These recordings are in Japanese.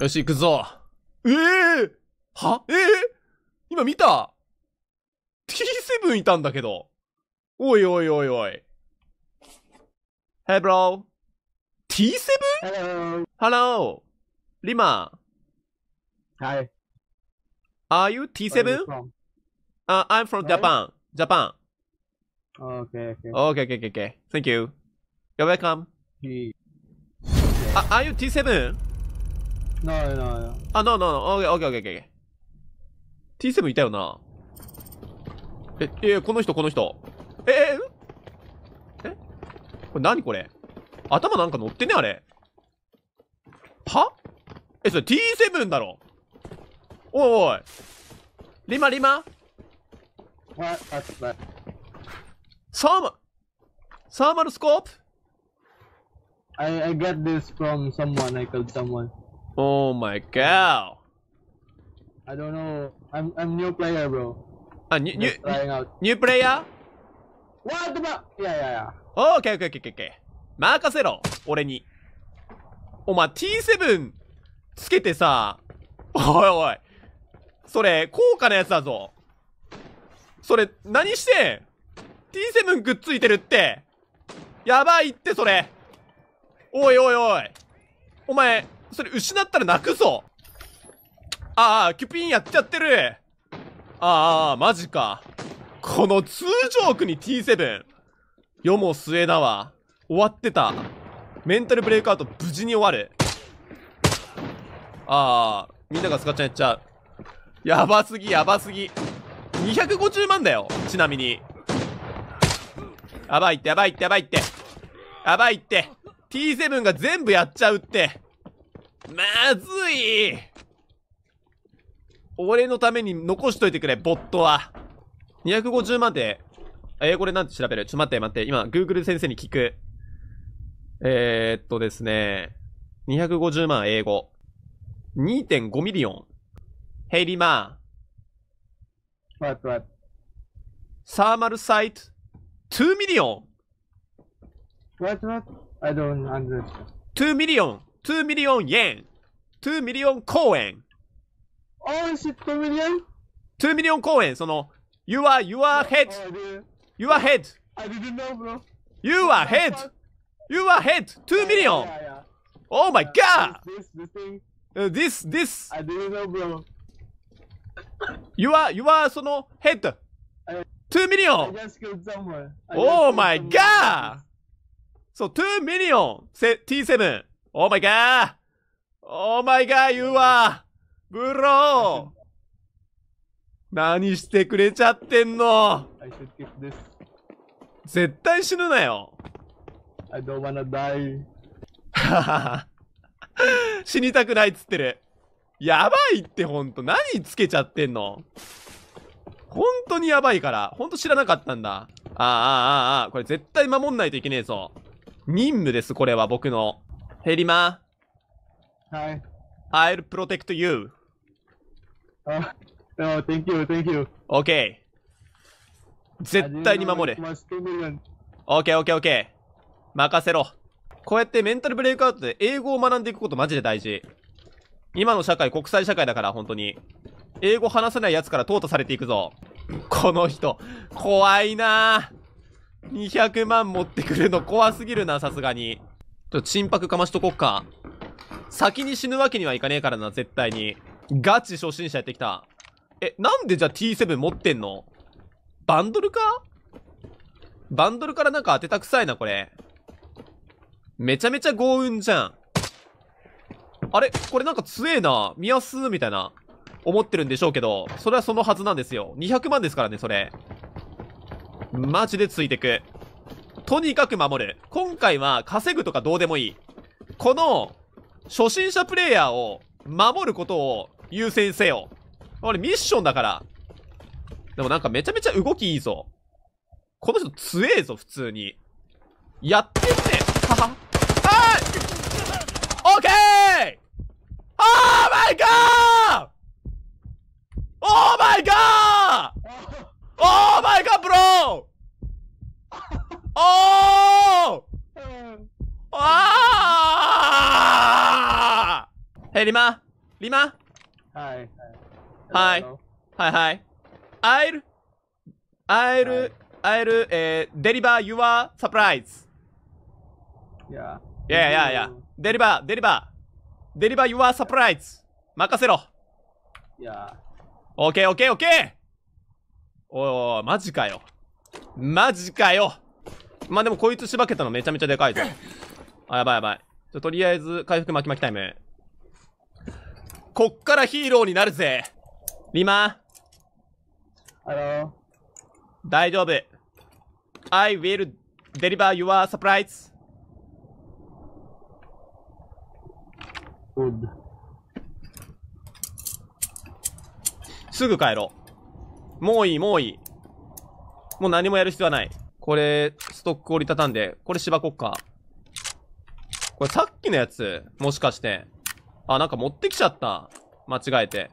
よし、行くぞ。ええー、はええー、今見た ?T7 いたんだけど。おいおいおいおい。Hey bro. T7? Hello. Hello. Lima. Hi. Are you T7? あ、Uh, I'm from Japan. Japan. Okay, okay. Okay, okay, okay, okay. Thank you. You're welcome. a Uh, are you T7? ないない。あ、なあなあ。ノー。オッケーオッケーオッケーオッケー。T7 いたよな。え、えこの人この人。えー、えこれ何これ頭なんか乗ってねあれ。はえ、それ T7 だろおいおい。リマリマはい、はい。サーマ、サーマルスコープ I, I g e t this from someone, I called someone. Oh my cow. I don't know. I'm I'm new player, bro. Ah, new new Just trying out. new player? What the? Yeah, yeah, yeah. Okay, okay, okay, okay. 任せろ、俺に。お前 T7 つけてさ、おいおい。それ、高価なやつだぞ。それ、何してん ?T7 くっついてるって。やばいって、それ。おいおいおい。お前、それ失ったら泣くぞああ、キュピンやっちゃってるああ、マジか。この通常区に T7。世も末だわ。終わってた。メンタルブレイクアウト無事に終わる。ああ、みんながスカちゃんやっちゃう。やばすぎ、やばすぎ。250万だよ、ちなみに。やばいって、やばいって、やばいって。やばいって。T7 が全部やっちゃうって。まずい俺のために残しといてくれ、ボットは。250万で、英語でれなんて調べるちょ、待って待って。今、Google 先生に聞く。えー、っとですね。250万英語。2.5ミリオン。ヘイリーマー。What, what? サーマルサイト。2ミリオン。What, what? I don't understand. 2ミリオン。2 million yen. 2 million 公演。Oh, t 2 million? 2 million 公演、その、you are, you are head. You are head. I didn't know, bro. You are head. You are head. 2 million. Oh my god. This, this i didn't know, bro. You are, you are その head. 2 million. I l l i o n Oh my god. So 2 million. T7. Oh my god! Oh my god, you are! ブロー何してくれちゃってんの大切です。絶対死ぬなよ I don't wanna die. ははは。死にたくないっつってる。やばいってほんと。何つけちゃってんのほんとにやばいから。ほんと知らなかったんだ。ああああああ。これ絶対守んないといけねえぞ。任務です、これは僕の。ヘリマはい。I'll protect you. Oh, thank you, thank you. OK. 絶対に守れ。OK, OK, OK. 任せろ。こうやってメンタルブレイクアウトで英語を学んでいくことマジで大事。今の社会、国際社会だから、本当に。英語話せない奴から淘汰されていくぞ。この人、怖いなぁ。200万持ってくるの怖すぎるな、さすがに。ちょっと沈泊かましとこっか。先に死ぬわけにはいかねえからな、絶対に。ガチ初心者やってきた。え、なんでじゃあ T7 持ってんのバンドルかバンドルからなんか当てたくさいな、これ。めちゃめちゃ強運じゃん。あれこれなんか強えな。見やすーみたいな。思ってるんでしょうけど、それはそのはずなんですよ。200万ですからね、それ。マジでついてく。とにかく守る。今回は稼ぐとかどうでもいい。この、初心者プレイヤーを守ることを優先せよ。俺ミッションだから。でもなんかめちゃめちゃ動きいいぞ。この人強えぞ、普通に。やってって。はは。あーオッケーオーマイガーオーマイガーオーマイガーブローおーあ ーヘリマリマはい。はい。はいはい。アイル、アイル、アイル、えー、デリバー、ユア、サプライズ。いや。いやいやいや。デリバー、デリバー。デリバー、ユア、サプライズ。任せろ。いや。オッケーオッケーオッケーおいおい、マジかよ。マジかよ。まあでもこいつしばけたのめちゃめちゃでかいぞ。あ、やばいやばい。じゃ、とりあえず回復巻き巻きタイム。こっからヒーローになるぜ。リマハロー。大丈夫。I will deliver your surprise. o o d すぐ帰ろう。もういい、もういい。もう何もやる必要はない。これ、ストック折りたたんで、これ芝っか。これさっきのやつ、もしかして。あ、なんか持ってきちゃった。間違えて。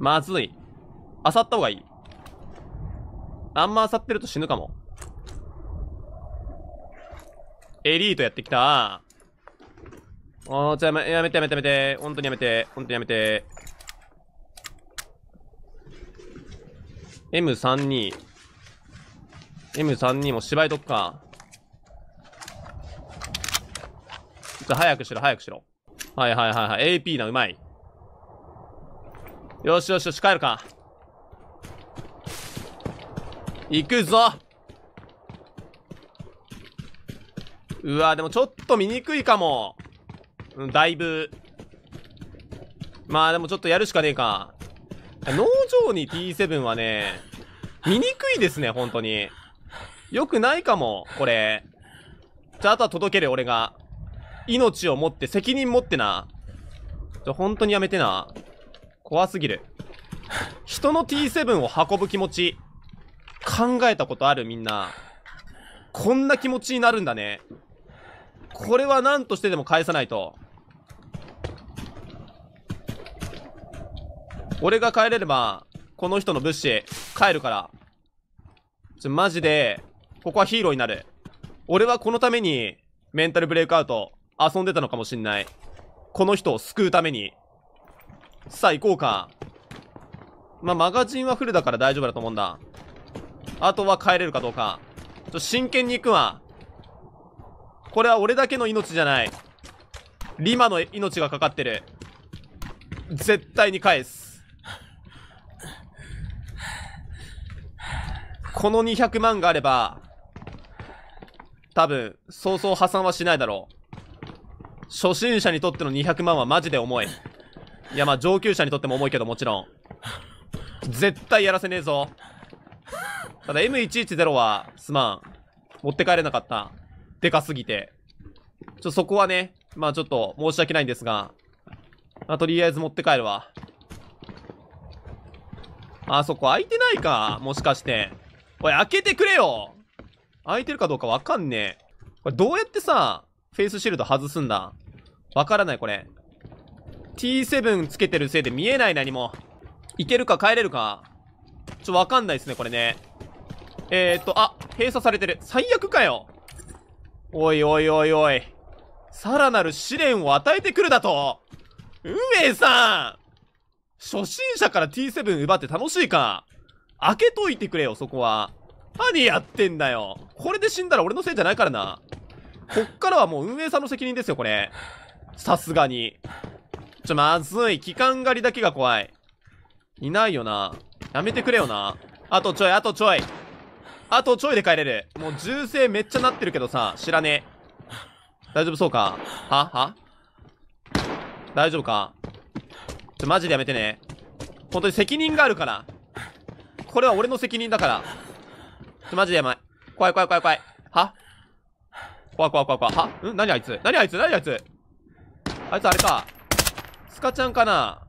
まずい。漁った方がいい。あんま漁ってると死ぬかも。エリートやってきた。おー、じゃあやめてやめてやめて。本当にやめて。本当にやめて。M32。m 3人も芝居とくか。ちょ早くしろ、早くしろ。はいはいはいはい。AP な、うまい。よしよしよし、帰るか。行くぞうわでもちょっと見にくいかも。うん、だいぶ。まあでもちょっとやるしかねえか。農場に T7 はね、見にくいですね、本当に。よくないかも、これ。じゃあ、あとは届ける、俺が。命を持って、責任持ってな。じゃ、本当にやめてな。怖すぎる。人の T7 を運ぶ気持ち。考えたことあるみんな。こんな気持ちになるんだね。これは何としてでも返さないと。俺が帰れれば、この人の物資、帰るから。ちょ、マジで、ここはヒーローになる。俺はこのために、メンタルブレイクアウト、遊んでたのかもしんない。この人を救うために。さあ、行こうか。まあ、マガジンはフルだから大丈夫だと思うんだ。あとは帰れるかどうか。ちょ、真剣に行くわ。これは俺だけの命じゃない。リマの命がかかってる。絶対に返す。この200万があれば、多分、そうそう破産はしないだろう。初心者にとっての200万はマジで重い。いや、まあ上級者にとっても重いけどもちろん。絶対やらせねえぞ。ただ M110 は、すまん。持って帰れなかった。でかすぎて。ちょ、そこはね、まあちょっと申し訳ないんですが、まあとりあえず持って帰るわ。あそこ開いてないか。もしかして。おい、開けてくれよ開いてるかどうかわかんねえ。これどうやってさ、フェイスシールド外すんだわからない、これ。T7 つけてるせいで見えない何も。いけるか帰れるか。ちょ、わかんないですね、これね。えー、っと、あ、閉鎖されてる。最悪かよ。おいおいおいおい。さらなる試練を与えてくるだと運営さん初心者から T7 奪って楽しいか開けといてくれよ、そこは。何やってんだよ。これで死んだら俺のせいじゃないからな。こっからはもう運営さんの責任ですよ、これ。さすがに。ちょ、まずい。期間狩りだけが怖い。いないよな。やめてくれよな。あとちょい、あとちょい。あとちょいで帰れる。もう銃声めっちゃなってるけどさ、知らねえ。大丈夫そうかはは大丈夫かちょ、マジでやめてね。本当に責任があるから。これは俺の責任だから。ちょ、マジでやばい。怖い怖い怖い怖い。は怖い怖い怖い怖い。はん何あいつ何あいつ何あいつあいつあれか。スカちゃんかな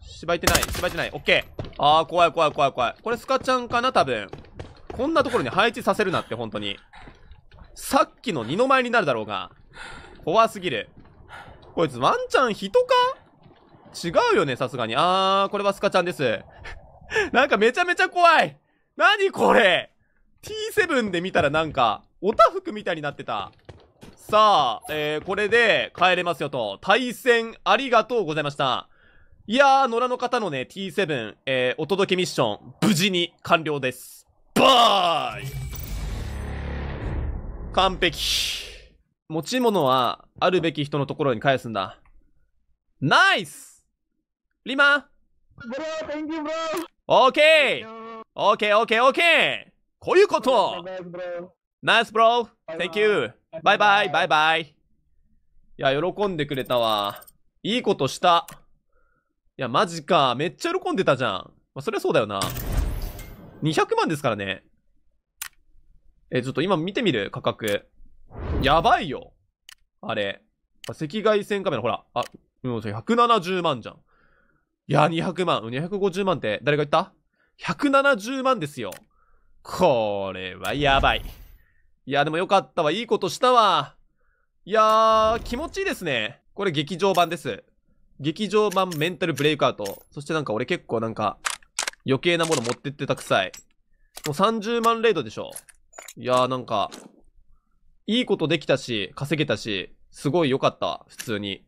芝いてない。芝いてない。オッケー。あー、怖い怖い怖い怖い。これスカちゃんかな多分。こんなところに配置させるなって、本当に。さっきの二の前になるだろうが。怖すぎる。こいつワンチャン人か違うよね、さすがに。あー、これはスカちゃんです。なんかめちゃめちゃ怖い。何これ T7 で見たらなんか、おたふくみたいになってた。さあ、えー、これで帰れますよと。対戦ありがとうございました。いやー、野良の方のね、T7、えー、お届けミッション、無事に完了です。バーイ完璧。持ち物は、あるべき人のところに返すんだ。ナイスリマ Bro, k o o オーケーオーケーオーケーオーケーこういうことナイスブロー !Thank you! バイバイバイバイいや、喜んでくれたわ。いいことした。いや、マジか。めっちゃ喜んでたじゃん。まあ、そりゃそうだよな。200万ですからね。え、ちょっと今見てみる価格。やばいよ。あれ。赤外線カメラ、ほら。あ、うん、170万じゃん。いや、200万。250万って誰が言った ?170 万ですよ。これはやばい。いや、でもよかったわ。いいことしたわ。いやー、気持ちいいですね。これ劇場版です。劇場版メンタルブレイクアウト。そしてなんか俺結構なんか、余計なもの持ってってたくさい。もう30万レイドでしょ。いやーなんか、いいことできたし、稼げたし、すごい良かったわ。普通に。